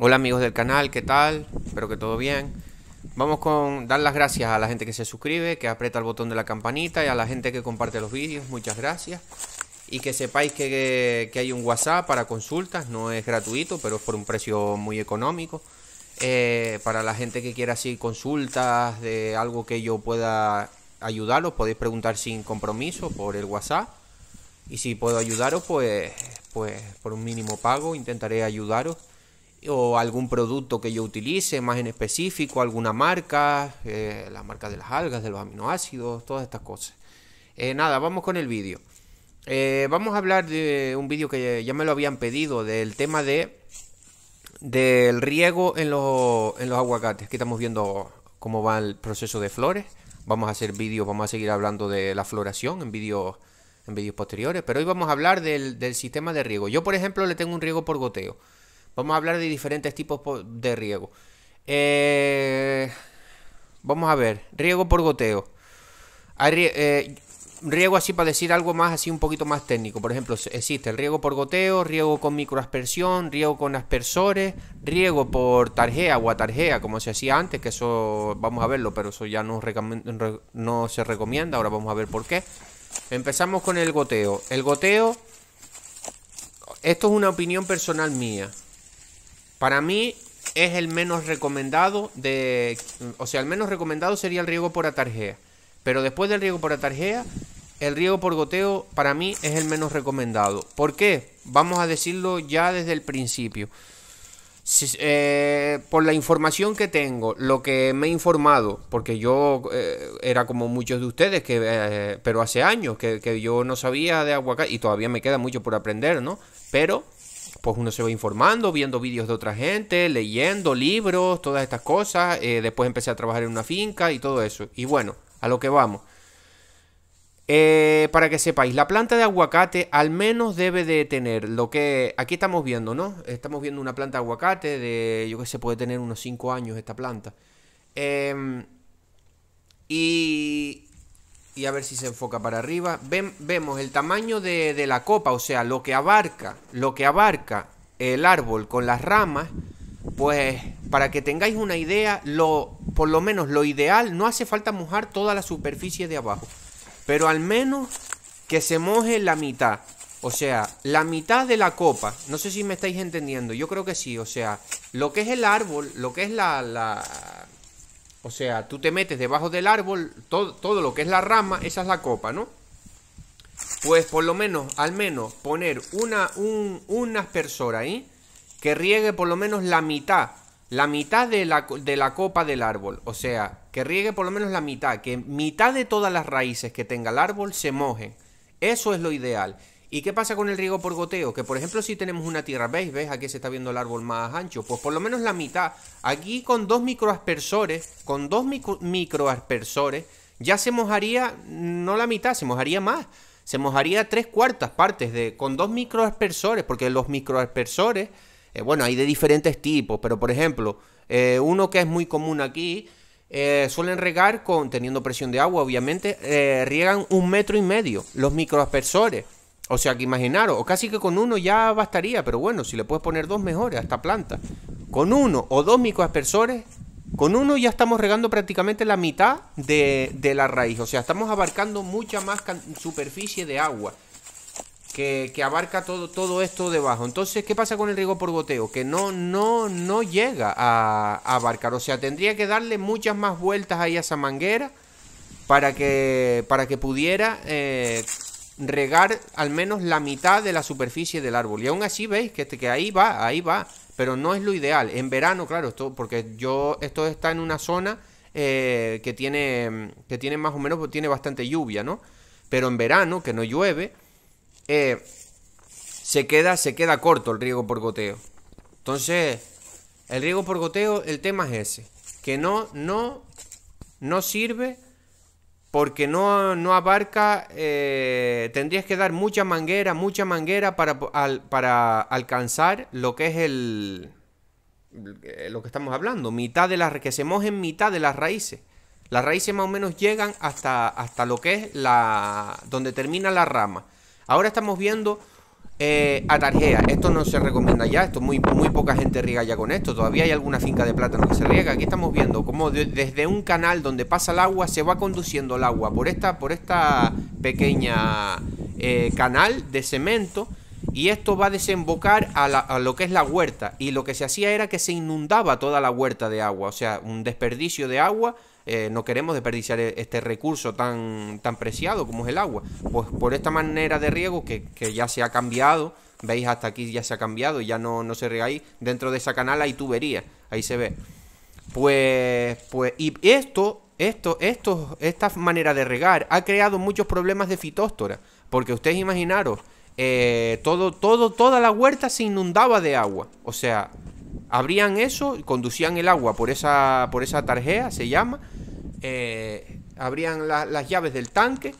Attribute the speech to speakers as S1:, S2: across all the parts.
S1: Hola amigos del canal, ¿qué tal? Espero que todo bien. Vamos con dar las gracias a la gente que se suscribe, que aprieta el botón de la campanita y a la gente que comparte los vídeos, muchas gracias. Y que sepáis que, hay un WhatsApp para consultas, no es gratuito, pero es por un precio muy económico. Eh, para la gente que quiera hacer consultas de algo que yo pueda ayudaros, podéis preguntar sin compromiso por el WhatsApp. Y si puedo ayudaros, pues, pues por un mínimo pago intentaré ayudaros o algún producto que yo utilice más en específico, alguna marca, eh, las marcas de las algas, de los aminoácidos, todas estas cosas. Eh, nada, vamos con el vídeo. Eh, vamos a hablar de un vídeo que ya me lo habían pedido, del tema de del riego en los, aguacates. Aquí estamos viendo cómo va el proceso de flores. Vamos a hacer vídeos, vamos a seguir hablando de la floración en vídeos en vídeos posteriores, pero hoy vamos a hablar del sistema de riego. Yo, por ejemplo, le tengo un riego por goteo. Vamos a hablar de diferentes tipos de riego. Eh, vamos a ver, riego por goteo. Eh, riego así para decir algo más, así un poquito más técnico. Por ejemplo, existe el riego por goteo, riego con microaspersión, riego con aspersores, riego por tarjea o atarjea, como se hacía antes, que eso vamos a verlo, pero eso ya no se recomienda. Ahora vamos a ver por qué. Empezamos con el goteo. El goteo, esto es una opinión personal mía. Para mí es el menos recomendado de... O sea, el menos recomendado sería el riego por atarjea. Pero después del riego por atarjea, el riego por goteo para mí es el menos recomendado. ¿Por qué? Vamos a decirlo ya desde el principio. Eh, por la información que tengo, lo que me he informado, porque yo eh, era como muchos de ustedes, que, eh, pero hace años que, que, yo no sabía de aguacate y todavía me queda mucho por aprender, ¿no? Pero pues uno se va informando, viendo vídeos de otra gente, leyendo libros, todas estas cosas. Eh, después empecé a trabajar en una finca y todo eso. Y bueno, a lo que vamos. Eh, para que sepáis, la planta de aguacate al menos debe de tener lo que aquí estamos viendo, ¿no? Estamos viendo una planta de aguacate de, yo que sé, puede tener unos 5 años esta planta. Em, y y a ver si se enfoca para arriba. vemos el tamaño de, la copa, o sea, lo que abarca, lo que abarca el árbol con las ramas, pues para que tengáis una idea, lo, por lo menos lo ideal, no hace falta mojar toda la superficie de abajo, pero al menos que se moje la mitad. O sea, la mitad de la copa. No sé si me estáis entendiendo. Yo creo que sí. O sea, lo que es el árbol, lo que es la o sea, tú te metes debajo del árbol, todo, lo que es la rama, esa es la copa, ¿no? Pues por lo menos, al menos, poner una, un, aspersora ahí que riegue por lo menos la mitad, la mitad de la, de la copa del árbol. O sea, que riegue por lo menos la mitad, que mitad de todas las raíces que tenga el árbol se mojen. Eso es lo ideal. ¿Y qué pasa con el riego por goteo? Que por ejemplo si tenemos una tierra, ¿veis? ¿ves? Aquí se está viendo el árbol más ancho. Pues por lo menos la mitad. Aquí con dos microaspersores, con dos microaspersores, ya se mojaría, no la mitad, se mojaría más. Se mojaría tres cuartas partes de, con dos microaspersores, porque los microaspersores, eh, bueno, hay de diferentes tipos, pero por ejemplo, eh, uno que es muy común aquí, eh, suelen regar con, teniendo presión de agua, obviamente, riegan un metro y medio los microaspersores. O sea, que imaginaros, o casi que con uno ya bastaría, pero bueno, si le puedes poner dos mejores a esta planta. Con uno o dos microaspersores, con uno ya estamos regando prácticamente la mitad de, de la raíz. O sea, estamos abarcando mucha más superficie de agua que, abarca todo, todo esto debajo. Entonces, ¿qué pasa con el riego por goteo? Que no, no, no llega a, abarcar. O sea, tendría que darle muchas más vueltas ahí a esa manguera para que, para que pudiera... Eh, regar al menos la mitad de la superficie del árbol. Y aún así veis que, este, que ahí va, ahí va. Pero no es lo ideal. En verano, claro, esto, porque yo, esto está en una zona eh, que, tiene, que tiene más o menos, tiene bastante lluvia, ¿no? Pero en verano, que no llueve, eh, se, queda, se queda corto el riego por goteo. Entonces, el riego por goteo, el tema es ese. Que no, no, no sirve porque no, no abarca, eh, tendrías que dar mucha manguera, mucha manguera para, alcanzar lo que es el, eh, lo que estamos hablando, mitad de las que se mojen mitad de las raíces. Las raíces más o menos llegan hasta, hasta lo que es la donde termina la rama. Ahora estamos viendo eh, atarjea, esto no se recomienda ya, esto muy, muy poca gente riega ya con esto, todavía hay alguna finca de plátano que se riega, aquí estamos viendo como desde un canal donde pasa el agua se va conduciendo el agua por esta, por esta pequeña eh, canal de cemento y esto va a desembocar a, lo que es la huerta y lo que se hacía era que se inundaba toda la huerta de agua, o sea, un desperdicio de agua eh, no queremos desperdiciar e-, este recurso tan, tan preciado como es el agua. Pues por esta manera de riego que, ya se ha cambiado, veis hasta aquí ya se ha cambiado, ya no, no se rega ahí, dentro de esa canal hay tubería, ahí se ve. Pues, pues, y esto, esto, esto, esta manera de regar ha creado muchos problemas de fitóstora, porque ustedes imaginaros, eh, todo, todo, toda la huerta se inundaba de agua, o sea, abrían eso, y conducían el agua por esa, por esa tarjea, se llama, eh, abrían las llaves del tanque,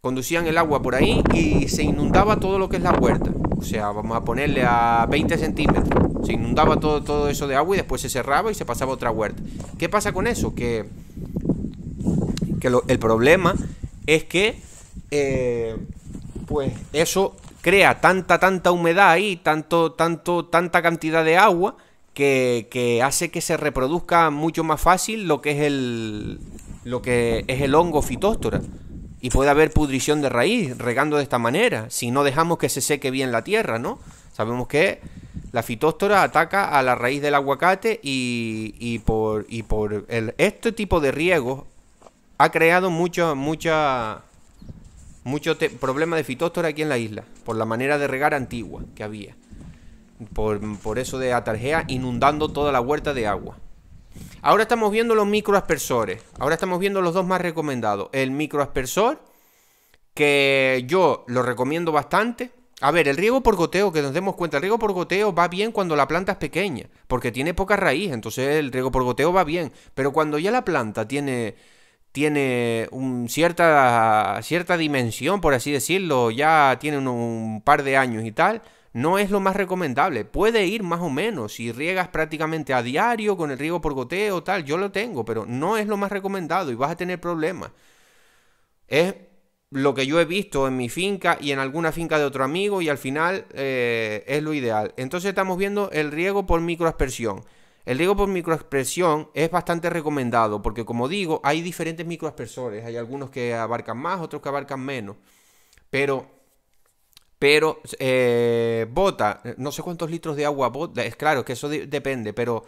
S1: conducían el agua por ahí y se inundaba todo lo que es la huerta. O sea, vamos a ponerle a 20 centímetros. Se inundaba todo, todo eso de agua y después se cerraba y se pasaba otra huerta. ¿Qué pasa con eso? Que, que el problema es que eh, pues eso crea tanta, tanta humedad ahí, tanto, tanto, tanta cantidad de agua que, hace que se reproduzca mucho más fácil lo que es el, lo que es el hongo fitóstora. Y puede haber pudrición de raíz regando de esta manera, si no dejamos que se seque bien la tierra, ¿no? Sabemos que la fitóstora ataca a la raíz del aguacate y, y por, y por este tipo de riego ha creado mucho, mucha, mucho problema de fitóstora aquí en la isla, por la manera de regar antigua que había por, eso de Atargea, inundando toda la huerta de agua. Ahora estamos viendo los microaspersores. Ahora estamos viendo los dos más recomendados. El microaspersor, que yo lo recomiendo bastante. A ver, el riego por goteo, que nos demos cuenta, el riego por goteo va bien cuando la planta es pequeña, porque tiene poca raíz, entonces el riego por goteo va bien. Pero cuando ya la planta tiene, tiene cierta, cierta dimensión, por así decirlo, ya tiene un par de años y tal, no es lo más recomendable. Puede ir más o menos si riegas prácticamente a diario con el riego por goteo, tal. Yo lo tengo, pero no es lo más recomendado y vas a tener problemas. Es lo que yo he visto en mi finca y en alguna finca de otro amigo y al final eh, es lo ideal. Entonces estamos viendo el riego por microaspersión. El riego por microaspersión es bastante recomendado porque como digo hay diferentes microaspersores. Hay algunos que abarcan más, otros que abarcan menos. Pero pero eh, bota, no sé cuántos litros de agua bota, es claro que eso depende, pero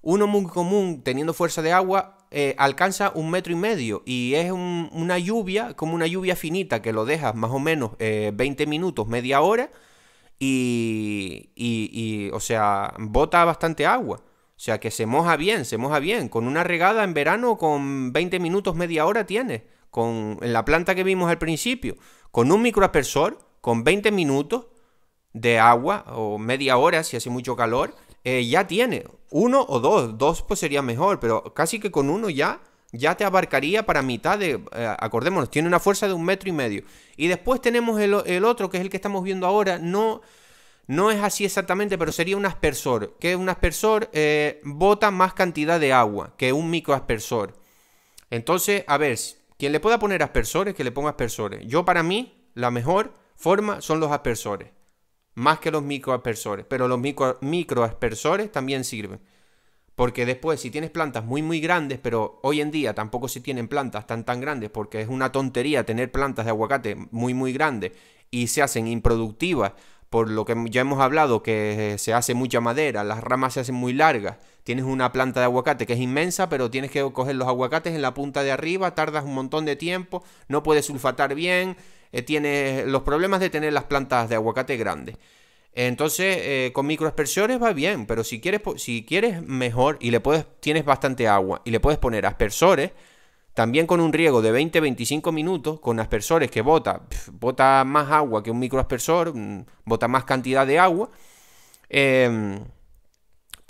S1: uno muy común teniendo fuerza de agua eh, alcanza un metro y medio y es una lluvia, como una lluvia finita que lo dejas más o menos 20 eh, minutos, media hora y, o sea, bota bastante agua. O sea, que se moja bien, se moja bien. Con una regada en verano con 20 minutos, media hora tienes. Con la planta que vimos al principio, con un microaspersor con 20 minutos de agua o media hora si hace mucho calor, eh, ya tiene uno o dos, dos pues sería mejor, pero casi que con uno ya ya te abarcaría para mitad de, eh, acordémonos, tiene una fuerza de un metro y medio. Y después tenemos el, otro, que es el que estamos viendo ahora, no, no es así exactamente, pero sería un aspersor, que un aspersor eh, bota más cantidad de agua que un microaspersor. Entonces, a ver, quien le pueda poner aspersores, que le ponga aspersores. Yo para mí, la mejor forma son los aspersores, más que los microaspersores, pero los microaspersores también sirven. Porque después, si tienes plantas muy, muy grandes, pero hoy en día tampoco se tienen plantas tan, tan grandes, porque es una tontería tener plantas de aguacate muy, muy grandes y se hacen improductivas, por lo que ya hemos hablado, que se hace mucha madera, las ramas se hacen muy largas tienes una planta de aguacate que es inmensa, pero tienes que coger los aguacates en la punta de arriba, tardas un montón de tiempo, no puedes sulfatar bien, eh, tienes los problemas de tener las plantas de aguacate grandes. Entonces, eh, con microaspersores va bien, pero si quieres, si quieres mejor y le puedes, tienes bastante agua y le puedes poner aspersores, también con un riego de 20-25 minutos, con aspersores que bota, bota más agua que un microaspersor, mm, bota más cantidad de agua. Em,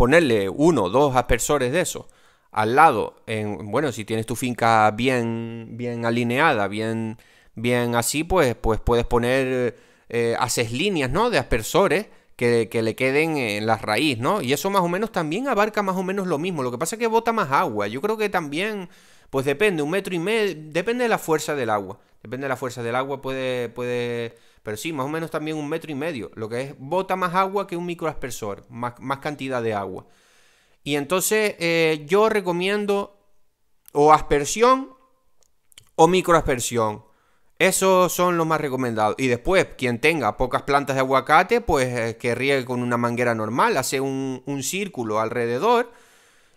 S1: ponerle uno, dos aspersores de eso al lado, en, bueno, si tienes tu finca bien, bien alineada, bien, bien así, pues, pues puedes poner, eh, haces líneas, ¿no? De aspersores que, que, le queden en la raíz, ¿no? Y eso más o menos también abarca más o menos lo mismo. Lo que pasa es que bota más agua. Yo creo que también, pues depende, un metro y medio, depende de la fuerza del agua. Depende de la fuerza del agua, puede, puede pero sí, más o menos también un metro y medio, lo que es bota más agua que un microaspersor, más, más cantidad de agua. Y entonces eh, yo recomiendo o aspersión o microaspersión. Esos son los más recomendados. Y después, quien tenga pocas plantas de aguacate, pues eh, que riegue con una manguera normal, hace un, un círculo alrededor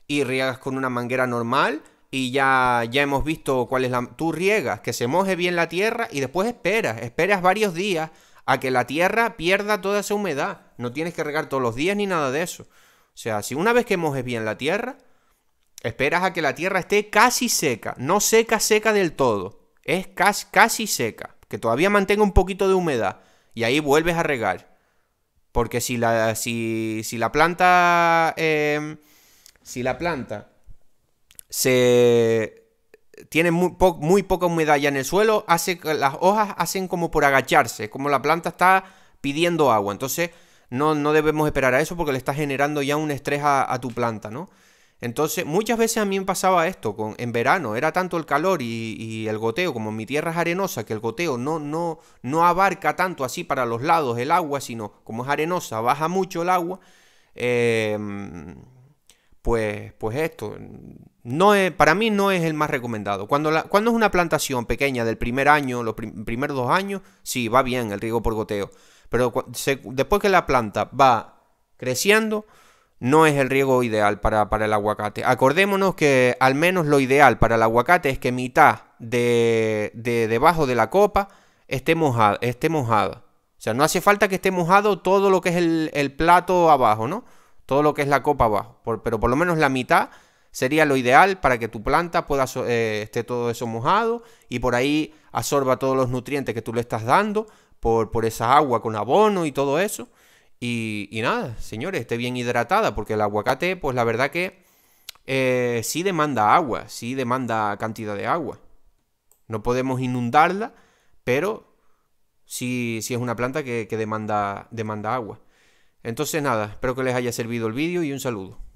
S1: y riegas con una manguera normal y ya, ya hemos visto cuál es la... Tú riegas, que se moje bien la tierra y después esperas, esperas varios días a que la tierra pierda toda esa humedad. No tienes que regar todos los días ni nada de eso. O sea, si una vez que mojes bien la tierra, esperas a que la tierra esté casi seca, no seca, seca del todo, es casi, casi seca, que todavía mantenga un poquito de humedad y ahí vuelves a regar. Porque si la, si, si la planta... Em, si la planta se tiene muy, muy poca humedad ya en el suelo, hace, las hojas hacen como por agacharse, como la planta está pidiendo agua. Entonces, no, no debemos esperar a eso porque le está generando ya un estrés a, tu planta, ¿no? Entonces, muchas veces a mí me pasaba esto con, en verano, era tanto el calor y, el goteo, como mi tierra es arenosa, que el goteo no, no, no abarca tanto así para los lados el agua, sino como es arenosa, baja mucho el agua. Eh, pues, pues, esto, no es, para mí no es el más recomendado. Cuando, cuando es una plantación pequeña del primer año, los primeros dos años, sí, va bien el riego por goteo. Pero después que la planta va creciendo, no es el riego ideal para, el aguacate. Acordémonos que al menos lo ideal para el aguacate es que mitad de, debajo de la copa esté mojada, esté O sea, no hace falta que esté mojado todo lo que es el plato abajo, ¿no? Todo lo que es la copa va, pero por lo menos la mitad sería lo ideal para que tu planta pueda eh, esté todo eso mojado y por ahí absorba todos los nutrientes que tú le estás dando por, por esa agua con abono y todo eso. Y, nada, señores, esté bien hidratada, porque el aguacate, pues la verdad que eh, sí demanda agua, sí demanda cantidad de agua. No podemos inundarla, pero sí, es una planta que, que demanda, demanda agua. Entonces nada, espero que les haya servido el vídeo y un saludo.